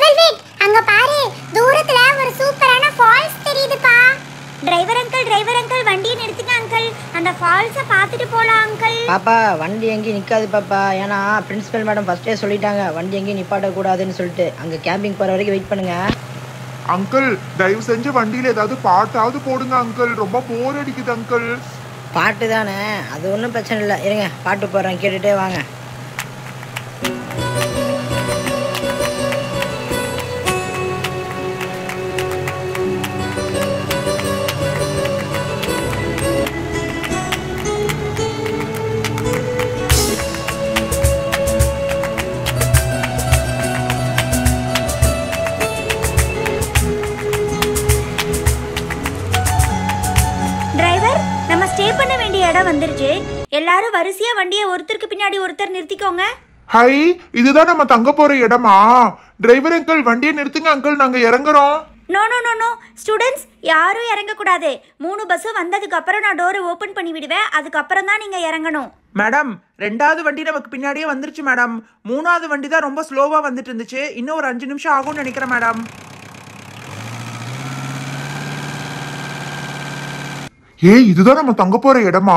well wait அங்க பாரு தூரத்துல ஒரு சூப்பரான ஃபால்ஸ் தெரியுதுப்பா டிரைவர் அங்கிள் டிரைவர் அங்கிள் வண்டியை நிறுத்துங்க அங்கிள் அந்த ஃபால்ஸை பார்த்துட்டு போகலாம் அங்கிள் பாப்பா வண்டி எங்கேயும் நிற்காது பாப்பா ஏன்னா பிரின்சிபல் மேடம் ஃபர்ஸ்டே சொல்லிட்டாங்க வண்டி எங்கேயும் நிப்பாட்டக்கூடாதுன்னு சொல்லிட்டு அங்கே கேம்பிங் போகிற வரைக்கும் வெயிட் பண்ணுங்க அங்கிள் தயவு செஞ்சு வண்டியில் ஏதாவது பாட்டாவது போடுங்க அங்கிள் ரொம்ப போர் அடிக்குது அங்கிள் பாட்டு தானே அது ஒன்றும் பிரச்சனை இல்லை இருங்க பாட்டு போடுறேன் கேட்டுகிட்டே வாங்க வந்துருச்சு எல்லாரும் வரிசையா வண்டியை ஒருத்தருக்கு பின்னாடி ஒருத்தர் நிறுத்திக்கோங்க ஹை இதுதான் நம்ம தங்க போற இடமா டிரைவர் அங்கிள் வண்டியை நிறுத்துங்க அங்கிள் நாங்க இறங்குறோம் no no no no students யாரும் கூடாது மூணு பஸ் வந்ததுக்கு அப்புறம் நான் டோரை ஓப்பன் பண்ணி விடுவேன் அதுக்கப்புறம் தான் நீங்கள் இறங்கணும் மேடம் ரெண்டாவது வண்டி நமக்கு பின்னாடியே வந்துருச்சு மேடம் மூணாவது வண்டி தான் ரொம்ப ஸ்லோவாக வந்துட்டு இருந்துச்சு இன்னும் ஒரு அஞ்சு நிமிஷம் ஆகும்னு நினைக்கிறேன் மேடம் ஏ இதுதான் நம்ம தங்க போற இடமா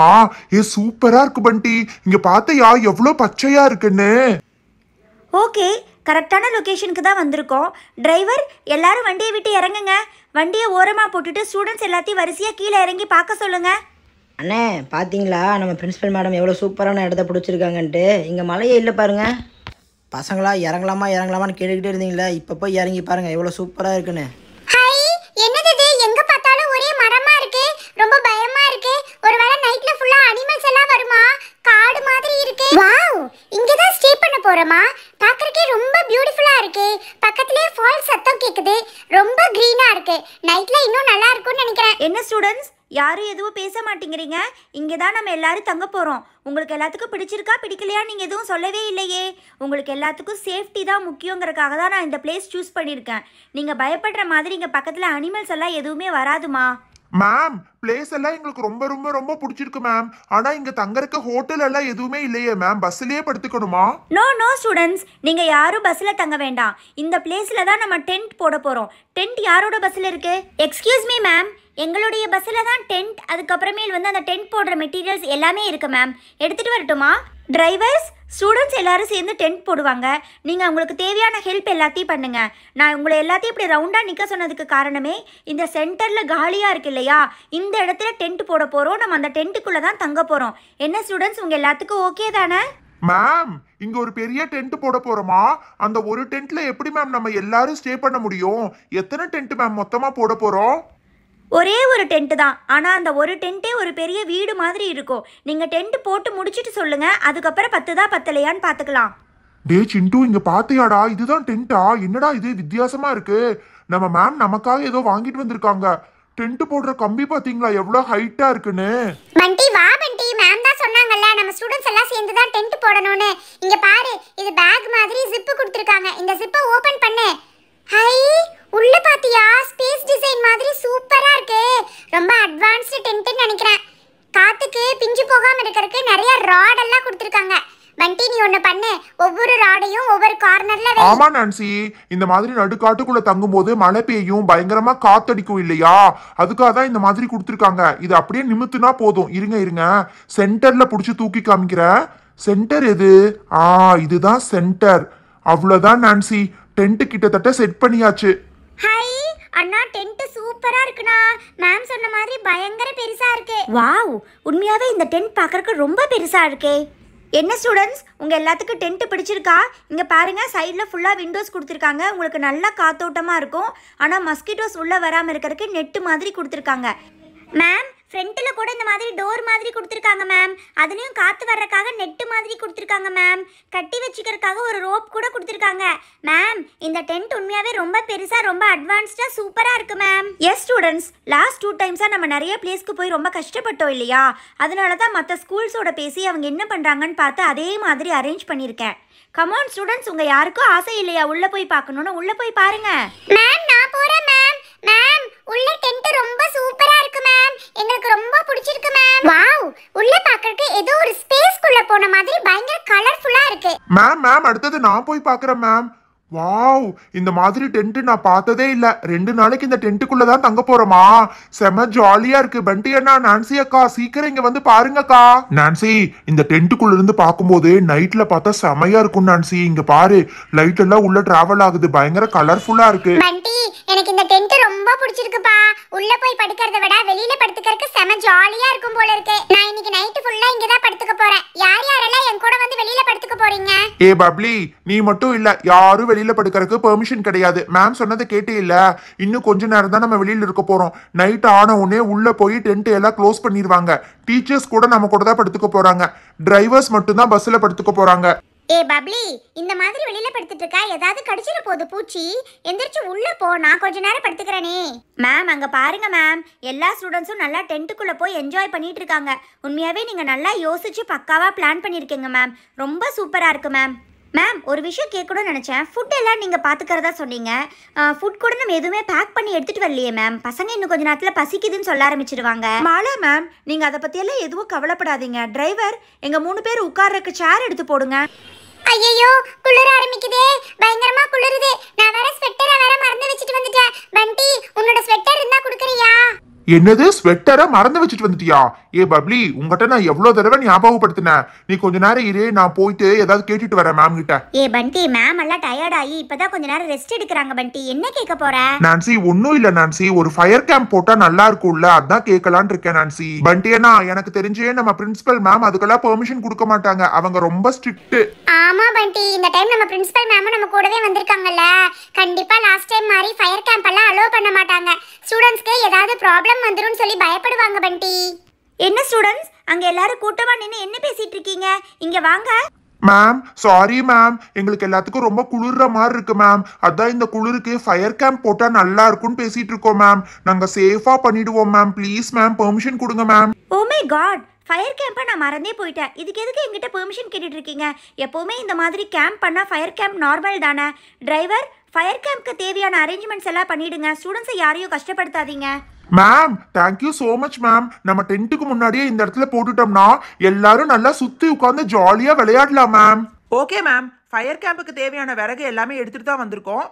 ஏ சூப்பரா இருக்கு பண்டி இங்க பார்த்தயா எவ்வளோ பச்சையா இருக்குன்னு ஓகே கரெக்டான லொக்கேஷனுக்கு தான் வந்திருக்கோம் டிரைவர் எல்லாரும் வண்டியை விட்டு இறங்குங்க வண்டியை ஓரமாக போட்டுட்டு ஸ்டூடெண்ட்ஸ் எல்லாத்தையும் வரிசையாக கீழே இறங்கி பார்க்க சொல்லுங்கள் அண்ணே பார்த்தீங்களா நம்ம பிரின்ஸிபல் மேடம் எவ்வளோ சூப்பரான இடத்த பிடிச்சிருக்காங்கன்ட்டு இங்கே மலையே இல்லை பாருங்க பசங்களா இறங்கலாமா இறங்கலாமான்னு கேட்டுக்கிட்டே இருந்தீங்களா இப்போ போய் இறங்கி பாருங்கள் எவ்வளோ சூப்பராக இருக்குன்னு போறோமா பார்க்கறக்கே ரொம்ப பியூட்டிஃபுல்லா இருக்கு பக்கத்துலயே ஃபால் சத்தம் கேக்குது ரொம்ப கிரீனா இருக்கு நைட்ல இன்னும் நல்லா இருக்கும்னு நினைக்கிறேன் என்ன ஸ்டூடண்ட்ஸ் யாரும் எதுவும் பேச மாட்டேங்கிறீங்க இங்கே தான் நம்ம எல்லாரும் தங்க போகிறோம் உங்களுக்கு எல்லாத்துக்கும் பிடிச்சிருக்கா பிடிக்கலையா நீங்கள் எதுவும் சொல்லவே இல்லையே உங்களுக்கு எல்லாத்துக்கும் சேஃப்டி தான் முக்கியங்கிறக்காக தான் நான் இந்த பிளேஸ் சூஸ் பண்ணியிருக்கேன் நீங்கள் பயப்படுற மாதிரி இங்கே பக்கத்தில் அனிமல்ஸ் எல்லாம் எதுவுமே வராதுமா மேம் பிளேஸ் எல்லாம் எங்களுக்கு ரொம்ப ரொம்ப ரொம்ப பிடிச்சிருக்கு மேம் ஆனா இங்க தங்கறக்கு ஹோட்டல் எல்லாம் எதுவுமே இல்லையே மேம் பஸ்லயே படுத்துக்கணுமா நோ நோ ஸ்டூடண்ட்ஸ் நீங்க யாரும் பஸ்ல தங்க வேண்டாம் இந்த பிளேஸ்ல தான் நம்ம டென்ட் போட போறோம் டென்ட் யாரோட பஸ்ல இருக்கு எக்ஸ்கியூஸ் மீ மேம் எங்களுடைய பஸ்ஸில் தான் டென்ட் அதுக்கப்புறமேல் வந்து அந்த டென்ட் போடுற மெட்டீரியல்ஸ் எல்லாமே இருக்குது மேம் எடுத்துகிட்டு வரட்டுமா டிரைவர்ஸ் ஸ்டூடெண்ட்ஸ் எல்லோரும் சேர்ந்து டென்ட் போடுவாங்க நீங்கள் உங்களுக்கு தேவையான ஹெல்ப் எல்லாத்தையும் பண்ணுங்கள் நான் உங்களை எல்லாத்தையும் இப்படி ரவுண்டாக நிற்க சொன்னதுக்கு காரணமே இந்த சென்டரில் காலியாக இருக்கு இல்லையா இந்த இடத்துல டென்ட் போட போகிறோம் நம்ம அந்த டென்ட்டுக்குள்ளே தான் தங்க போகிறோம் என்ன ஸ்டூடெண்ட்ஸ் உங்கள் எல்லாத்துக்கும் ஓகே தானே மேம் இங்க ஒரு பெரிய டென்ட் போட போறோமா அந்த ஒரு டென்ட்ல எப்படி மேம் நம்ம எல்லாரும் ஸ்டே பண்ண முடியும் எத்தனை டென்ட் மேம் மொத்தமா போட போறோம் ஒரே ஒரு டென்ட்டு தான் ஆனால் அந்த ஒரு டென்ட்டே ஒரு பெரிய வீடு மாதிரி இருக்கும் நீங்கள் டென்ட் போட்டு முடிச்சுட்டு சொல்லுங்கள் அதுக்கப்புறம் பத்துதா பத்தலையான்னு பார்த்துக்கலாம் டே சிண்டு இங்க பாத்தியாடா இதுதான் டென்ட்டா என்னடா இது வித்தியாசமா இருக்கு நம்ம மேம் நமக்காக ஏதோ வாங்கிட்டு வந்திருக்காங்க டென்ட் போடுற கம்பி பாத்தீங்களா எவ்வளவு ஹைட்டா இருக்குன்னு மண்டி வா மண்டி மேம் தான் சொன்னாங்கல்ல நம்ம ஸ்டூடண்ட்ஸ் எல்லாம் சேர்ந்து தான் டென்ட் போடணும்னு இங்க பாரு இது பேக் மாதிரி ஜிப் கொடுத்திருக்காங்க இந்த ஜிப்பை ஓபன் பண்ணு ஹை உள்ள பாத்தியா ஸ்பேஸ் டிசைன் மாதிரி சூப்பரா இருக்கு ரொம்ப அட்வான்ஸ்டு டென்ட்னு நினைக்கிறேன் காத்துக்கு பிஞ்சு போகாம இருக்கிறதுக்கு நிறைய ராட் எல்லாம் கொடுத்துருக்காங்க பண்டி நீ ஒண்ணு பண்ணு ஒவ்வொரு ராடையும் ஒவ்வொரு கார்னர்ல ஆமா நான்சி இந்த மாதிரி நடுக்காட்டுக்குள்ள தங்கும்போது மழை பெய்யும் பயங்கரமா காத்தடிக்கும் இல்லையா அதுக்காக தான் இந்த மாதிரி கொடுத்துருக்காங்க இது அப்படியே நிமித்துனா போதும் இருங்க இருங்க சென்டர்ல புடிச்சு தூக்கி காமிக்கிறேன் சென்டர் எது ஆ இதுதான் சென்டர் அவ்வளோதான் நான்சி டென்ட்டு கிட்டத்தட்ட செட் பண்ணியாச்சு ஹாய் அண்ணா டென்ட் சூப்பரா இருக்குண்ணா மேம் சொன்ன மாதிரி பயங்கர பெருசா இருக்கு வாவ் உண்மையாவே இந்த டென்ட் பார்க்கறதுக்கு ரொம்ப பெருசா இருக்கே என்ன ஸ்டூடெண்ட்ஸ் உங்கள் எல்லாத்துக்கும் டென்ட்டு பிடிச்சிருக்கா இங்கே பாருங்கள் சைடில் ஃபுல்லாக விண்டோஸ் கொடுத்துருக்காங்க உங்களுக்கு நல்லா காத்தோட்டமாக இருக்கும் ஆனால் மஸ்கிட்டோஸ் உள்ளே வராமல் இருக்கிறதுக்கு நெட்டு மாதிரி கொடுத்துருக்காங்க மேம் ஃப்ரண்ட்டில் கூட இந்த மாதிரி டோர் மாதிரி கொடுத்துருக்காங்க மேம் அதுலேயும் காற்று வர்றக்காக நெட்டு மாதிரி கொடுத்துருக்காங்க மேம் கட்டி வச்சுக்கிறதுக்காக ஒரு ரோப் கூட கொடுத்துருக்காங்க மேம் இந்த டென்ட் உண்மையாகவே ரொம்ப பெருசாக ரொம்ப அட்வான்ஸ்டாக சூப்பராக இருக்குது ma'am yes students last two டைம்ஸாக நம்ம நிறைய பிளேஸ்க்கு போய் ரொம்ப கஷ்டப்பட்டோம் இல்லையா அதனால தான் மற்ற ஸ்கூல்ஸோட பேசி அவங்க என்ன பண்ணுறாங்கன்னு பார்த்து அதே மாதிரி அரேஞ்ச் பண்ணியிருக்கேன் கமான் ஸ்டூடெண்ட்ஸ் உங்க யாருக்கும் ஆசை இல்லையா உள்ள போய் பார்க்கணுன்னு உள்ள போய் பாருங்க மேம் நான் போறேன் மேம் மேம் உள்ள டென்ட் ரொம்ப சூப்பரா இருக்கு மேம் எங்களுக்கு ரொம்ப பிடிச்சிருக்கு மேம் வாவ் உள்ள பாக்குறதுக்கு ஏதோ ஒரு ஸ்பேஸ்க்குள்ள போன மாதிரி பயங்கர கலர்ஃபுல்லா இருக்கு மேம் மேம் அடுத்து நான் போய் பாக்குறேன் மேம் வாவ் இந்த மாதிரி டென்ட் நான் பார்த்ததே இல்ல ரெண்டு நாளைக்கு இந்த டென்ட்டுக்குள்ள தான் தங்க போறோமா செம ஜாலியா இருக்கு பண்டி அண்ணா நான்சி அக்கா சீக்கிரம் இங்க வந்து பாருங்கக்கா நான்சி இந்த டென்ட்டுக்குள்ள இருந்து பார்க்கும்போது நைட்ல பார்த்தா செமையா இருக்கும் நான்சி இங்க பாரு லைட் எல்லாம் உள்ள டிராவல் ஆகுது பயங்கர கலர்ஃபுல்லா இருக்கு எனக்கு இந்த டென்ட் ரொம்ப பிடிச்சிருக்குப்பா உள்ள போய் படுக்கிறத விட வெளியில படுத்துக்கிறதுக்கு செம ஜாலியா இருக்கும் போல இருக்கு ஏ பப்ளி நீ மட்டும் இல்ல யாரும் வெளியில படுக்கிறதுக்கு பெர்மிஷன் கிடையாது மேம் சொன்னதை கேட்டே இல்ல இன்னும் கொஞ்ச நேரம் தான் நம்ம வெளியில இருக்க போறோம் நைட் ஆன உடனே உள்ள போய் டென்ட் எல்லாம் க்ளோஸ் பண்ணிடுவாங்க டீச்சர்ஸ் கூட நம்ம கூட தான் படுத்துக்க போறாங்க டிரைவர்ஸ் மட்டும் தான் பஸ்ல படுத்துக்க போறாங்க ஏ பப்ளி இந்த மாதிரி வெளியில படுத்துட்டு இருக்கா ஏதாவது கடிச்சிட போகுது பூச்சி எந்திரிச்சு உள்ள போ நான் கொஞ்ச நேரம் படுத்துக்கிறேனே மேம் அங்க பாருங்க மேம் எல்லா ஸ்டூடெண்ட்ஸும் நல்லா டென்ட்டுக்குள்ள போய் என்ஜாய் பண்ணிட்டு இருக்காங்க உண்மையாவே நீங்க நல்லா யோசிச்சு பக்காவா பிளான் பண்ணிருக்கீங்க மேம் ரொம்ப சூப்பரா இருக்கு மேம் மேம் ஒரு விஷயம் கேட்கணும்னு நினச்சேன் ஃபுட் எல்லாம் நீங்கள் பார்த்துக்கிறதா சொன்னீங்க ஃபுட் கூட நம்ம எதுவுமே பேக் பண்ணி எடுத்துகிட்டு வரலையே மேம் பசங்க இன்னும் கொஞ்ச நேரத்தில் பசிக்குதுன்னு சொல்ல ஆரம்பிச்சிருவாங்க மாலா மேம் நீங்கள் அதை பற்றியெல்லாம் எதுவும் கவலைப்படாதீங்க டிரைவர் எங்கள் மூணு பேர் உட்கார்றதுக்கு சேர் எடுத்து போடுங்க ஐயோ குளிர ஆரம்பிக்குதே பயங்கரமா குளிருது நான் வேற ஸ்வெட்டரை வேற மறந்து வச்சுட்டு வந்துட்டேன் பண்டி உன்னோட ஸ்வெட்டர் இருந்தா குடுக்கறியா என்னது ஸ்வெட்டரை மறந்து வச்சுட்டு வந்துட்டியா ஏ பப்ளி உங்ககிட்ட நான் எவ்வளவு தடவை ஞாபகப்படுத்தினேன் நீ கொஞ்ச நேரம் இரு நான் போயிட்டு ஏதாவது கேட்டுட்டு வரேன் மேம் கிட்ட ஏ பண்டி மேம் எல்லாம் டயர்ட் ஆகி இப்பதான் கொஞ்ச நேரம் ரெஸ்ட் எடுக்கிறாங்க பண்டி என்ன கேட்க போற நான்சி ஒன்னும் இல்ல நான்சி ஒரு ஃபயர் கேம்ப் போட்டா நல்லா இருக்கும்ல அதான் கேட்கலான் இருக்கேன் நான்சி பண்டி ஏன்னா எனக்கு தெரிஞ்சே நம்ம பிரின்சிபல் மேம் அதுக்கெல்லாம் பெர்மிஷன் கொடுக்க மாட்டாங்க அவங்க ரொம்ப ஸ்ட்ரிக்ட் ஆமா பண்டி இந்த டைம் நம்ம பிரின்சிபல் மேம் நம்ம கூடவே வந்திருக்காங்கல்ல கண்டிப்பா லாஸ்ட் டைம் மாதிரி ஃபயர் கேம்ப் எல்லாம் அலோவ் பண்ண மாட்டாங்க ஸ்டூடண்ட்ஸ்க்கு ஏதாவது ப்ராப்ளம் ப்ராப்ளம் வந்துடும் சொல்லி பயப்படுவாங்க பண்டி என்ன ஸ்டூடெண்ட்ஸ் அங்க எல்லாரும் கூட்டமா நின்று என்ன பேசிட்டு இருக்கீங்க இங்க வாங்க மேம் சாரி மேம் எங்களுக்கு எல்லாத்துக்கும் ரொம்ப குளிர்ற மாதிரி இருக்கு மேம் அதான் இந்த குளிருக்கு ஃபயர் கேம்ப் போட்டா நல்லா இருக்கும்னு பேசிட்டு இருக்கோம் மேம் நாங்க சேஃபா பண்ணிடுவோம் மேம் ப்ளீஸ் மேம் பெர்மிஷன் கொடுங்க ma'am oh my God fire கேம்ப்பை நான் மறந்தே போயிட்டேன் இதுக்கு எதுக்கு எங்கிட்ட பெர்மிஷன் கேட்டுட்டு இருக்கீங்க எப்போவுமே இந்த மாதிரி கேம்ப் பண்ணால் ஃபயர் கேம்ப் நார்மல் தானே டிரைவர் ஃபயர் கேம்ப்க்கு தேவையான அரேஞ்ச்மெண்ட்ஸ் எல்லாம் பண்ணிவிடுங்க ஸ்டூடெண்ட்ஸை யாரையும் கஷ்டப்படுத்தாதீங்க ma'am thank you so much ma'am நம்ம டென்ட்டுக்கு முன்னாடியே இந்த இடத்துல போட்டுட்டோம்னா எல்லாரும் நல்லா சுற்றி உட்காந்து ஜாலியாக விளையாடலாம் மேம் ஓகே மேம் ஃபயர் கேம்புக்கு தேவையான விறகு எல்லாமே எடுத்துகிட்டு தான் வந்திருக்கோம்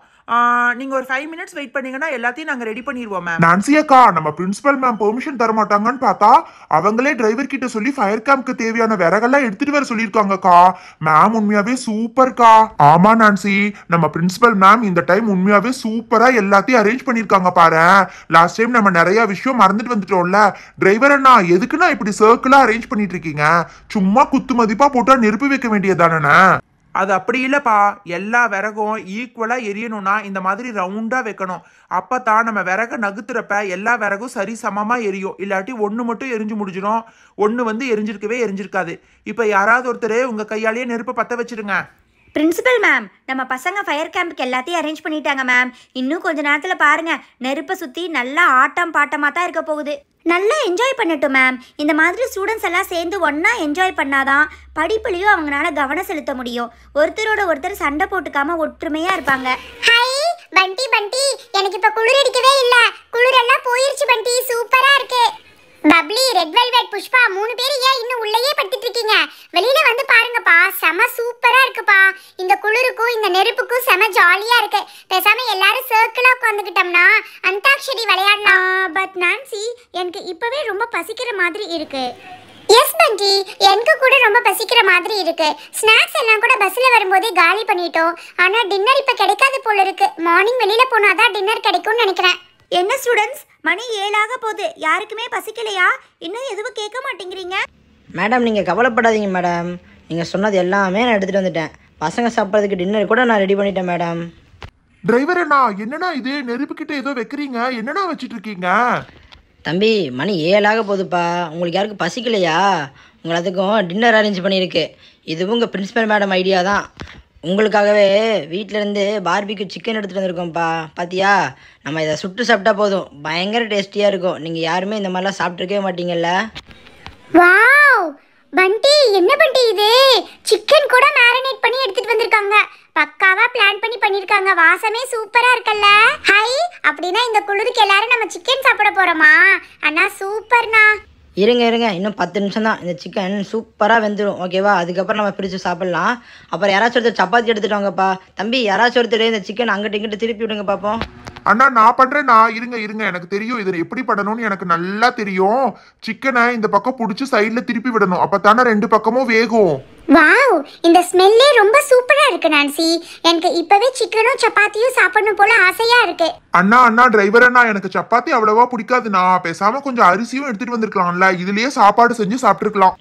நீங்கள் ஒரு ஃபைவ் மினிட்ஸ் வெயிட் பண்ணீங்கன்னா எல்லாத்தையும் நாங்கள் ரெடி பண்ணிடுவோம் மேம் நான்சி அக்கா நம்ம பிரின்சிபல் மேம் பெர்மிஷன் தர மாட்டாங்கன்னு பார்த்தா அவங்களே டிரைவர் கிட்ட சொல்லி ஃபயர் கேம்புக்கு தேவையான விறகெல்லாம் எடுத்துட்டு வர சொல்லியிருக்காங்கக்கா மேம் உண்மையாவே சூப்பர்க்கா ஆமா நான்சி நம்ம பிரின்சிபல் மேம் இந்த டைம் உண்மையாவே சூப்பரா எல்லாத்தையும் அரேஞ்ச் பண்ணிருக்காங்க பாரு லாஸ்ட் டைம் நம்ம நிறைய விஷயம் மறந்துட்டு வந்துட்டோம்ல டிரைவர் அண்ணா எதுக்குன்னா இப்படி சர்க்கிளா அரேஞ்ச் பண்ணிட்டு இருக்கீங்க சும்மா குத்து மதிப்பா போட்டா நெருப்பு வைக்க வேண்டியதானே அது அப்படி இல்லைப்பா எல்லா விறகும் ஈக்குவலாக எரியணும்னா இந்த மாதிரி ரவுண்டாக வைக்கணும் அப்போ தான் நம்ம விறக நகுத்துறப்ப எல்லா விறகும் சரி சமமாக எரியும் இல்லாட்டி ஒன்று மட்டும் எரிஞ்சு முடிஞ்சிடும் ஒன்று வந்து எரிஞ்சிருக்கவே எரிஞ்சிருக்காது இப்போ யாராவது ஒருத்தர் உங்கள் கையாலேயே நெருப்பை பற்ற வச்சுருங்க பிரின்சிபல் மேம் நம்ம பசங்க ஃபயர் கேம்புக்கு எல்லாத்தையும் அரேஞ்ச் பண்ணிட்டாங்க மேம் இன்னும் கொஞ்ச நேரத்தில் பாருங்கள் நெருப்பை சுற்றி நல்லா ஆட்டம் பாட்டமாக தான் இருக்க போகுது நல்லா என்ஜாய் பண்ணட்டும் மேம் இந்த மாதிரி ஸ்டூடெண்ட்ஸ் எல்லாம் சேர்ந்து ஒன்றா என்ஜாய் பண்ணாதான் படிப்புலையும் அவங்களால கவனம் செலுத்த முடியும் ஒருத்தரோட ஒருத்தர் சண்டை போட்டுக்காம ஒற்றுமையாக இருப்பாங்க ஹாய் பண்டி பண்டி எனக்கு இப்போ குளிர் அடிக்கவே இல்லை குளிரெல்லாம் போயிருச்சு பண்டி சூப்பராக இருக்குது பப்ளி ரெட் வெல்வெட் புஷ்பா மூணு பேரும் ஏன் இன்னும் உள்ளேயே படுத்துட்டு இருக்கீங்க வெளியில வந்து பாருங்கப்பா செம சூப்பரா இருக்குப்பா இந்த குளிருக்கும் இந்த நெருப்புக்கும் செம ஜாலியா இருக்கு பேசாம எல்லாரும் சர்க்கிளா உட்காந்துக்கிட்டோம்னா அந்தாக்ஷரி விளையாடலாம் பட் நான்சி எனக்கு இப்பவே ரொம்ப பசிக்கிற மாதிரி இருக்கு எஸ் பண்டி எனக்கு கூட ரொம்ப பசிக்கிற மாதிரி இருக்கு ஸ்நாக்ஸ் எல்லாம் கூட பஸ்ஸில் வரும்போதே காலி பண்ணிட்டோம் ஆனால் டின்னர் இப்போ கிடைக்காது போல இருக்கு மார்னிங் வெளியில் போனால் தான் டின்னர் கிடைக்கும்னு நினைக்கிறேன் என்ன ஸ்டூடெண்ட்ஸ் மணி ஏழாக போகுது யாருக்குமே பசிக்கலையா இன்னும் எதுவும் கேட்க மாட்டேங்கிறீங்க மேடம் நீங்கள் கவலைப்படாதீங்க மேடம் நீங்கள் சொன்னது எல்லாமே நான் எடுத்துகிட்டு வந்துட்டேன் பசங்க சாப்பிட்றதுக்கு டின்னர் கூட நான் ரெடி பண்ணிட்டேன் மேடம் டிரைவர் அண்ணா என்னண்ணா இது நெருப்புக்கிட்ட ஏதோ வைக்கிறீங்க என்னண்ணா வச்சுட்டு இருக்கீங்க தம்பி மணி ஏழாக போகுதுப்பா உங்களுக்கு யாருக்கும் பசிக்கலையா உங்கள் அதுக்கும் டின்னர் அரேஞ்ச் பண்ணியிருக்கு இதுவும் உங்கள் பிரின்ஸிபல் மேடம் ஐடியா தான் உங்களுக்காகவே வீட்டிலேருந்து பார்பிக்கு சிக்கன் எடுத்துகிட்டு வந்திருக்கோம்ப்பா பார்த்தியா நம்ம இதை சுட்டு சாப்பிட்டா போதும் பயங்கர டேஸ்டியாக இருக்கும் நீங்கள் யாருமே இந்த மாதிரிலாம் சாப்பிட்ருக்கவே மாட்டீங்கல்ல வாவ் பண்டி என்ன பண்டி இது சிக்கன் கூட மேரினேட் பண்ணி எடுத்துட்டு வந்திருக்காங்க பக்காவா பிளான் பண்ணி பண்ணிருக்காங்க வாசமே சூப்பரா இருக்கல்ல ஹை அப்படின்னா இந்த குளிருக்கு எல்லாரும் நம்ம சிக்கன் சாப்பிட போறோமா அண்ணா சூப்பர்ண்ணா இருங்க இருங்க இன்னும் பத்து நிமிஷம் தான் இந்த சிக்கன் சூப்பராக வெந்துடும் ஓகேவா அதுக்கப்புறம் நம்ம பிரித்து சாப்பிட்லாம் அப்புறம் யாராச்சும் ஒருத்தர் சப்பாத்தி எடுத்துட்டு வாங்கப்பா தம்பி யாராச்சும் ஒருத்தர் இந்த சிக்கன் அங்கிட்டு இங்கிட்டு திருப்பி விடுங்க பார்ப்போம் அண்ணா நான் பண்றேன் நான் இருங்க இருங்க எனக்கு தெரியும் இது எப்படி பண்ணணும்னு எனக்கு நல்லா தெரியும் சிக்கனை இந்த பக்கம் புடிச்சு சைடுல திருப்பி விடணும் அப்பதானே ரெண்டு பக்கமும் வேகும் வாவ் இந்த ஸ்மெல்லே ரொம்ப சூப்பரா இருக்கு நான்சி எனக்கு இப்பவே சிக்கனும் சப்பாத்தியும் சாப்பிடணும் போல ஆசையா இருக்கு அண்ணா அண்ணா டிரைவர் அண்ணா எனக்கு சப்பாத்தி அவ்வளவா பிடிக்காது நான் பேசாம கொஞ்சம் அரிசியும் எடுத்துட்டு வந்திருக்கலாம்ல இதுலயே சாப்பாடு செஞ்சு சாப்பிட்டுருக்கலாம்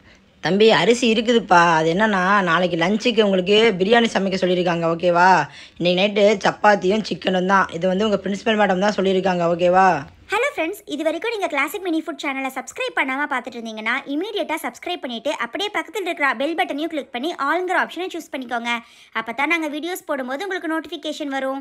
தம்பி அரிசி இருக்குதுப்பா அது என்னென்னா நாளைக்கு லஞ்சுக்கு உங்களுக்கு பிரியாணி சமைக்க சொல்லியிருக்காங்க ஓகேவா இன்றைக்கி நைட்டு சப்பாத்தியும் சிக்கனும் தான் இது வந்து உங்கள் பிரின்ஸிபல் மேடம் தான் சொல்லியிருக்காங்க ஓகேவா ஹலோ ஃப்ரெண்ட்ஸ் இது வரைக்கும் நீங்கள் கிளாசிக் மினி ஃபுட் சேனலை சப்ஸ்கிரைப் பண்ணாமல் பார்த்துட்டு இருந்தீங்கன்னா இமீடியட்டாக சப்ஸ்கிரைப் பண்ணிவிட்டு அப்படியே பக்கத்தில் இருக்கிற பெல் பட்டனையும் கிளிக் பண்ணி ஆளுங்கிற ஆப்ஷனை சூஸ் பண்ணிக்கோங்க அப்போ தான் நாங்கள் வீடியோஸ் போடும்போது உங்களுக்கு நோட்டிஃபிகேஷன் வரும்